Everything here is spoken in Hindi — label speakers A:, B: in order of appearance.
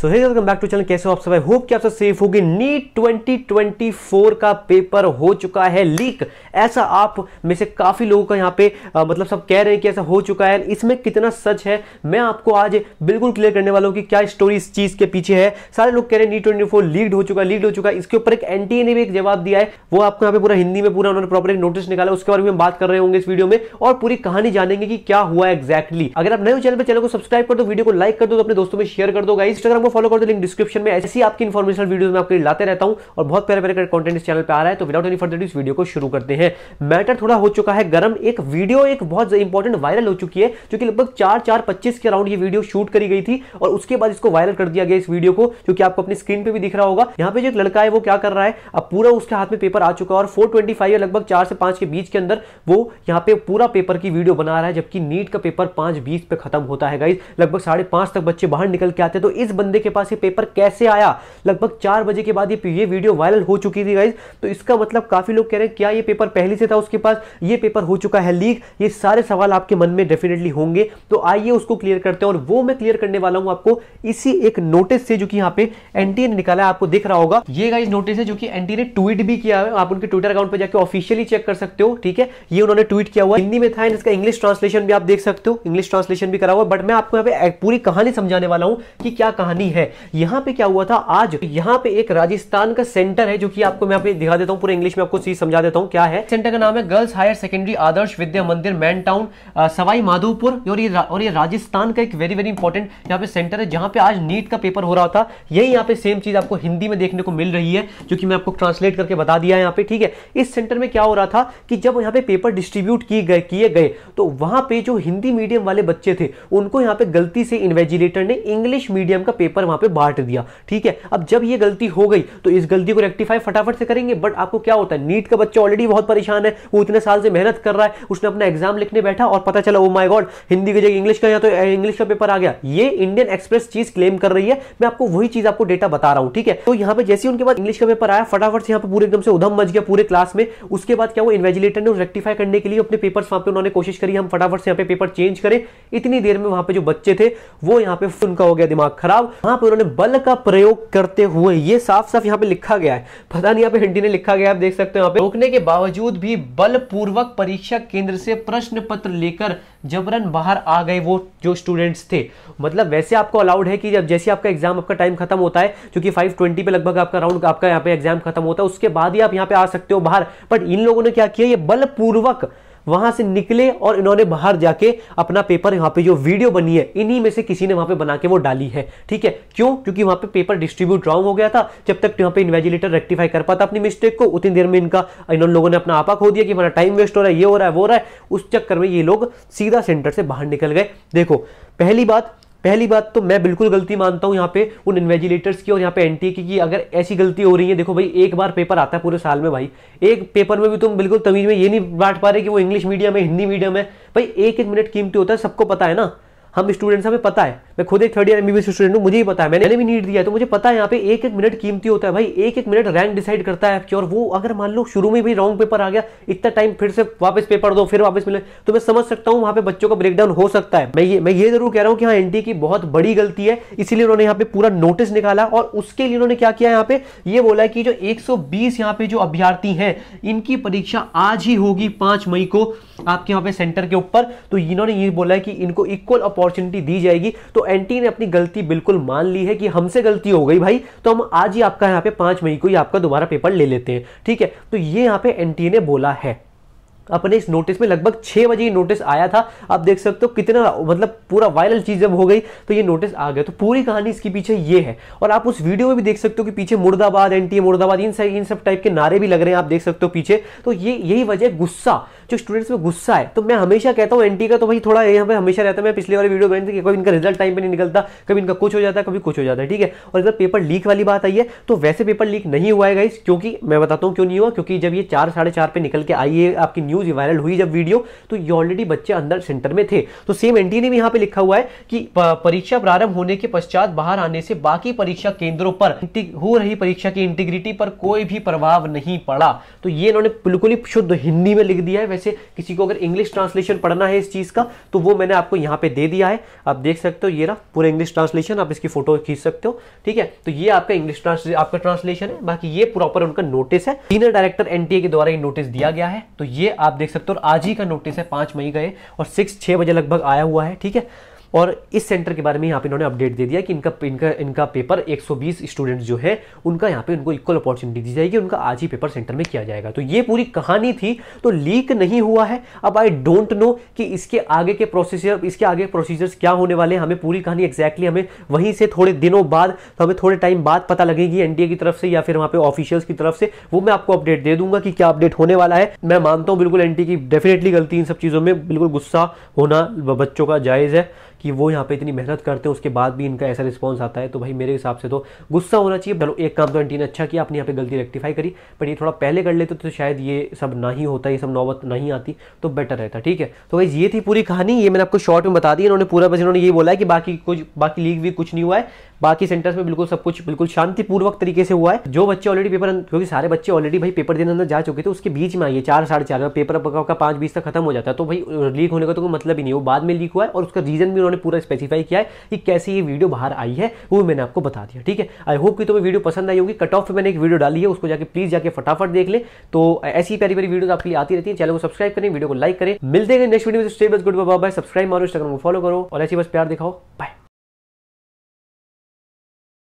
A: so hey welcome back to channel कैसे हो आप सब होप कि आप सब सेफ होगी नीट 2024 का पेपर हो चुका है लीक ऐसा आप में से काफ़ी लोगों का यहाँ पे आ, मतलब सब कह रहे हैं कि ऐसा हो चुका है इसमें कितना सच है मैं आपको आज बिल्कुल क्लियर करने वाला हूँ कि क्या स्टोरी इस चीज़ के पीछे है सारे लोग कह रहे हैं नीट ट्वेंटी फोर लीड हो चुका है लीड हो चुका है इसके ऊपर एक एन ने भी एक जवाब दिया है वो आपको यहाँ पे पूरा हिंदी में पूरा उन्होंने प्रॉपर नोटिस निकाला उसके बारे में बात कर रहे होंगे इस वीडियो में और पूरी कहानी जानेंगे कि क्या हुआ एक्जैक्टली अगर आप नए चैनल पर चैनल को सब्सक्राइब कर दो वीडियो को लाइक कर दो तो अपने दोस्तों में शेयर कर दो इंस्टाग्राम को फॉलो कर दो लिंक डिस्क्रिप्शन में ऐसी आपकी इन्फॉर्मेशनल वीडियो में आपके लिए लाते रहता हूं और बहुत प्यारे प्यारे कॉन्टेंट इस चैनल पर आ रहा है तो विदाउट एनी फर्दर इस वीडियो को शुरू करते हैं मैटर थोड़ा हो चुका है गर्म एक वीडियो एक बहुत इंपॉर्टेंट वायरल हो चुकी है जो कि लगभग चार चार पच्चीस के अराउंड ये वीडियो शूट करी गई थी और उसके बाद इसको वायरल कर दिया गया इस वीडियो को जो कि आपको अपनी स्क्रीन पर भी दिख रहा होगा यहाँ पे जो एक लड़का है वो क्या कर रहा है अब पूरा उसके हाथ में पेपर आ चुका है और फोर ट्वेंटी लगभग चार से पांच के बीच के अंदर वो यहाँ पे पूरा पेपर की वीडियो बना रहा है जबकि नीट का पेपर पांच बीस पे खत्म होता है गाइज लगभग साढ़े पांच तक बच्चे बाहर निकल के आते हैं तो इस बंदे बंदे के पास ये पेपर कैसे आया लगभग चार बजे के बाद ये ये वीडियो वायरल हो चुकी थी गाइज तो इसका मतलब काफ़ी लोग कह रहे हैं क्या ये पेपर पहले से था उसके पास ये पेपर हो चुका है लीक ये सारे सवाल आपके मन में डेफिनेटली होंगे तो आइए उसको क्लियर करते हैं और वो मैं क्लियर करने वाला हूँ आपको इसी एक नोटिस से जो कि यहाँ पे एनटीए ने निकाला है आपको दिख रहा होगा ये गाइज नोटिस है जो कि एनटीए ने ट्वीट भी किया है आप उनके ट्विटर अकाउंट पर जाकर ऑफिशियली चेक कर सकते हो ठीक है ये उन्होंने ट्वीट किया हुआ हिंदी में था इसका इंग्लिश ट्रांसलेशन भी आप देख सकते हो इंग्लिश ट्रांसलेशन भी करा हुआ बट मैं आपको यहाँ पे पूरी कहानी समझाने वाला हूँ कि क्या कहानी नहीं है यहां पे क्या हुआ था आज यहां पे एक राजस्थान का सेंटर है जो कि आपको मैं दिखा देता हूँ पूरे इंग्लिश में आपको चीज समझा देता हूँ क्या है सेंटर का नाम है girls higher secondary Adarsh Vidya Mandir main town Sawai Madhopur और ये और ये राजस्थान का एक वेरी वेरी इंपॉर्टेंट यहाँ पे सेंटर है जहां पे आज नीट का पेपर हो रहा था यही यहाँ पे सेम चीज आपको हिंदी में देखने को मिल रही है जो कि मैं आपको ट्रांसलेट करके बता दिया यहाँ पे ठीक है इस सेंटर में क्या हो रहा था कि जब यहाँ पे पेपर डिस्ट्रीब्यूट किए गए किए गए तो वहां पे जो हिंदी मीडियम वाले बच्चे थे उनको यहाँ पे गलती से इन्वेजिलेटर ने इंग्लिश मीडियम का पेपर पेपर वहां पे बांट दिया ठीक है अब जब ये गलती हो गई तो इस गलती को रेक्टिफाई फटाफट से करेंगे बट आपको क्या होता है नीट का बच्चा ऑलरेडी बहुत परेशान है वो इतने साल से मेहनत कर रहा है उसने अपना एग्जाम लिखने बैठा और पता चला वो माई गॉड हिंदी की जगह इंग्लिश का या तो इंग्लिश eh, का पेपर आ गया ये इंडियन एक्सप्रेस चीज क्लेम कर रही है मैं आपको वही चीज आपको डेटा बता रहा हूँ ठीक है तो यहाँ पे जैसे उनके बाद इंग्लिश का पेपर आया फटाफट से यहाँ पर पूरे एकदम से उधम मच गया पूरे क्लास में उसके बाद क्या वो इन्वेजिलेटर ने रेक्टिफाई करने के लिए अपने पेपर वहां पर उन्होंने कोशिश करी हम फटाफट से यहाँ पे पेपर चेंज करें इतनी देर में वहां पे जो बच्चे थे वो यहाँ पे उनका हो गया दिमाग खराब वहां पर उन्होंने बल का प्रयोग करते हुए ये साफ साफ यहाँ पे लिखा गया है पता नहीं यहाँ पे हिंदी ने लिखा गया आप देख सकते हो यहाँ पे रोकने के बावजूद भी बलपूर्वक परीक्षा केंद्र से प्रश्न पत्र लेकर जबरन बाहर आ गए वो जो स्टूडेंट्स थे मतलब वैसे आपको अलाउड है कि जब जैसे आपका एग्जाम आपका टाइम खत्म होता है क्योंकि 520 पे लगभग आपका राउंड आपका यहाँ पे एग्जाम खत्म होता है उसके बाद ही आप यहाँ पे आ सकते हो बाहर बट इन लोगों ने क्या किया ये बलपूर्वक वहां से निकले और इन्होंने बाहर जाके अपना पेपर यहाँ पे जो वीडियो बनी है इन्हीं में से किसी ने वहां पे बना के वो डाली है ठीक है क्यों क्योंकि वहां पे पेपर डिस्ट्रीब्यूट रॉन्ग हो गया था जब तक यहाँ पे इन्वेजिलेटर रेक्टिफाई कर पाता अपनी मिस्टेक को उतनी देर में इनका इन लोगों ने अपना आपा खो दिया कि हमारा टाइम वेस्ट हो रहा है ये हो रहा है वो रहा है उस चक्कर में ये लोग सीधा सेंटर से बाहर निकल गए देखो पहली बात पहली बात तो मैं बिल्कुल गलती मानता हूँ यहाँ पे उन इन्वेजिलेटर्स की और यहाँ पे एनटी की कि अगर ऐसी गलती हो रही है देखो भाई एक बार पेपर आता है पूरे साल में भाई एक पेपर में भी तुम बिल्कुल तमीज में ये नहीं बांट पा रहे कि वो इंग्लिश मीडियम है हिंदी मीडियम है भाई एक एक मिनट कीमती होता है सबको पता है ना हम स्टूडेंट्स हमें पता है मैं खुद एक थर्ड ईयर एमबीबीएस स्टूडेंट हूँ मुझे ही पता है मैंने भी नीट दिया है तो मुझे पता है यहाँ पे एक एक मिनट कीमती होता है भाई एक एक मिनट रैंक डिसाइड करता है और वो अगर मान लो शुरू में भी रॉन्ग पेपर आ गया इतना टाइम फिर से वापस पेपर दो फिर वापस मिले तो मैं समझ सकता हूँ वहाँ पे बच्चों का ब्रेकडाउन हो सकता है मैं ये मैं ये जरूर कह रहा हूँ कि हाँ एनटी e की बहुत बड़ी गलती है इसीलिए उन्होंने यहाँ पे पूरा नोटिस निकाला और उसके लिए उन्होंने क्या किया यहाँ पे ये बोला है कि जो एक सौ पे जो अभ्यार्थी हैं इनकी परीक्षा आज ही होगी पांच मई को आपके यहाँ पे सेंटर के ऊपर तो इन्होंने ये बोला है कि इनको इक्वल अपॉर्चुनिटी अपॉर्चुनिटी दी जाएगी तो एंटी ने अपनी गलती बिल्कुल मान ली है कि हमसे गलती हो गई भाई तो हम आज ही आपका यहाँ पे पांच मई को ही आपका दोबारा पेपर ले लेते हैं ठीक है तो ये यहाँ पे एनटीए ने बोला है अपने इस नोटिस में लगभग छह बजे ये नोटिस आया था आप देख सकते हो कितना मतलब पूरा वायरल चीज़ जब हो गई तो ये नोटिस आ गया तो पूरी कहानी इसके पीछे ये है और आप उस वीडियो में भी देख सकते हो कि पीछे मुर्दाबाद एन मुर्दाबाद इन सब इन सब टाइप के नारे भी लग रहे हैं आप देख सकते हो पीछे तो ये यही वजह गुस्सा जो स्टूडेंट्स में गुस्सा है तो मैं हमेशा कहता हूँ एंटी का तो भाई थोड़ा यहाँ पे हमेशा रहता है मैं पिछले वाले वीडियो बनाई थी कभी इनका रिजल्ट टाइम पर नहीं निकलता कभी इनका कुछ हो जाता है कभी कुछ हो जाता है ठीक है और इधर पेपर लीक वाली बात आई है तो वैसे पेपर लीक नहीं हुआ है इस क्योंकि मैं बताता हूँ क्यों नहीं हुआ क्योंकि जब ये चार साढ़े चार पे निकल के आई है आपकी न्यूज़ वायरल हुई जब वीडियो तो ये ऑलरेडी बच्चे अंदर सेंटर में थे तो सेम एनटी ने भी यहाँ पे लिखा हुआ है कि परीक्षा प्रारंभ होने के पश्चात बाहर आने से बाकी परीक्षा केंद्रों पर हो रही परीक्षा की इंटीग्रिटी पर कोई भी प्रभाव नहीं पड़ा तो ये इन्होंने बिल्कुल ही शुद्ध हिंदी में लिख दिया है में से किसी को अगर इंग्लिश ट्रांसलेशन पढ़ना है इस चीज़ का तो वो मैंने आपको यहाँ पे दे दिया है आप देख सकते हो ये ना पूरा इंग्लिश ट्रांसलेशन आप इसकी फोटो खींच सकते हो ठीक है तो ये आपका इंग्लिश आपका ट्रांसलेशन है बाकी ये प्रॉपर उनका नोटिस है सीनियर डायरेक्टर एन के द्वारा ये नोटिस दिया गया है तो ये आप देख सकते हो आज ही का नोटिस है पांच मई का और सिक्स छह बजे लगभग आया हुआ है ठीक है और इस सेंटर के बारे में यहाँ पे इन्होंने अपडेट दे दिया कि इनका इनका इनका पेपर 120 स्टूडेंट्स जो है उनका यहाँ पे उनको इक्वल अपॉर्चुनिटी दी जाएगी उनका आज ही पेपर सेंटर में किया जाएगा तो ये पूरी कहानी थी तो लीक नहीं हुआ है अब आई डोंट नो कि इसके आगे के प्रोसीजर इसके आगे प्रोसीजर्स क्या होने वाले हैं हमें पूरी कहानी एक्जैक्टली हमें वहीं से थोड़े दिनों बाद तो हमें थोड़े टाइम बाद पता लगेगी एनडीए की तरफ से या फिर वहाँ पे ऑफिशियल्स की तरफ से वो मैं आपको अपडेट दे दूंगा कि क्या अपडेट होने वाला है मैं मानता हूँ बिल्कुल एन की डेफिनेटली गलती इन सब चीज़ों में बिल्कुल गुस्सा होना बच्चों का जायज़ है कि वो यहाँ पे इतनी मेहनत करते हैं उसके बाद भी इनका ऐसा रिस्पॉन्स आता है तो भाई मेरे हिसाब से तो गुस्सा होना चाहिए चलो एक काम तो एंटी ने अच्छा किया आपने यहाँ पे गलती रेक्टिफाई करी बट ये थोड़ा पहले कर लेते तो शायद ये सब ना ही होता ये सब नौबत नहीं आती तो बेटर रहता ठीक है तो भाई ये थी पूरी कहानी ये मैंने आपको शॉर्ट में बता दी इन्होंने पूरा बस इन्होंने ये बोला है कि बाकी कुछ बाकी लीग भी कुछ नहीं हुआ है बाकी सेंटर्स में बिल्कुल सब कुछ बिल्कुल शांतिपूर्वक तरीके से हुआ है जो बच्चे ऑलरेडी पेपर क्योंकि सारे बच्चे ऑलरेडी भाई पेपर देने अंदर जा चुके थे उसके बीच में आइए चार साढ़े चार पेपर का पांच बीस तक खत्म हो जाता है तो भाई लीक होने का तो कोई मतलब ही नहीं वो बाद में लीक हुआ है और उसका रीजन भी उन्होंने पूरा स्पेसिफाई किया है कि कैसे ये वीडियो बाहर आई है वो मैंने आपको बता दिया ठीक है आई होप कि तुम्हें वीडियो पसंद आई होगी कट ऑफ मैंने एक वीडियो डाली है उसको जाकर प्लीज जाकर फटाफट देख ले तो ऐसी प्यारी प्यारी वीडियो आपके लिए आती रहती है चैनल को सब्सक्राइब करें वीडियो को लाइक करें मिलते हैं नेक्स्ट वीडियो में स्टे बस गुड बाय सब्सक्राइब मारो इंस्टाग्राम को फॉलो करो और ऐसी बस प्यार दिखाओ बाय